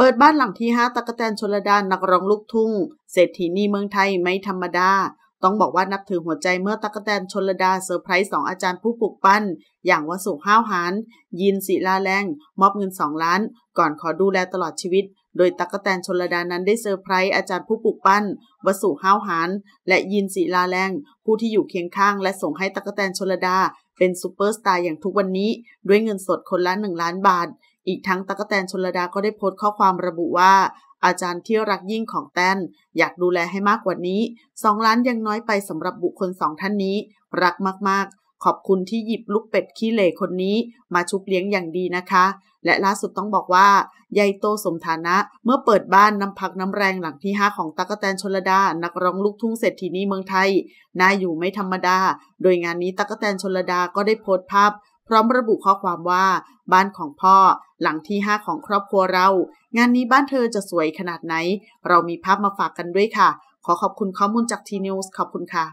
เปิดบ้านหลังที่้าตะกแตนชลดานนักร้องลูกทุ่ง เศรษฐีนีเมืองไทยไม่ธรรมดา ต้องบอกว่านับถือหัวใจเมื่อตะกแตนชนระดาเซอร์ไพรส์สองอาจารย์ผู้ปลุกปั้น อย่างวสุห้าวหานยินศิลาแรงมอบเงินสองล้าน ก่อนขอดูแลตลอดชีวิต โดยตะกแตนชนระดานั้นได้เซอร์ไพรส์อาจารย์ผู้ปลุกปั้นวสุห้าวหานและยินศิลาแรงผู้ที่อยู่เคียงข้าง และส่งให้ตะกแตนชนระดา เป็นซูเปอร์สตาร์อย่างทุกวันนี้ ด้วยเงินสดคนละหนึ่งล้านบาทอีกทั้งตะกแตนชนระดาก็ได้โพสต์ข้อความระบุว่า อาจารย์ที่รักยิ่งของแตนอยากดูแลให้มากกว่านี้สองล้านยังน้อยไปสำหรับบุคคลสองท่านนี้ รักมากๆ ขอบคุณที่หยิบลูกเป็ดขี้เหล่คนนี้มาชุบเลี้ยงอย่างดีนะคะ และล่าสุดต้องบอกว่าใหญ่โตสมฐานะเมื่อเปิดบ้านน้ำพักน้ำแรงหลังที่ 5 ของตะกแตนชนระดา นักร้องลูกทุ่งเศรษฐีนีเมืองไทยน่าอยู่ไม่ธรรมดา โดยงานนี้ตะกแตนชนระดา ก็ได้โพสต์ภาพพร้อมระบุข้อความว่า บ้านของพ่อ หลังที่5ของครอบครัวเรา งานนี้บ้านเธอจะสวยขนาดไหน เรามีภาพมาฝากกันด้วยค่ะ ขอขอบคุณข้อมูลจากทีนิวส์ขอบคุณค่ะ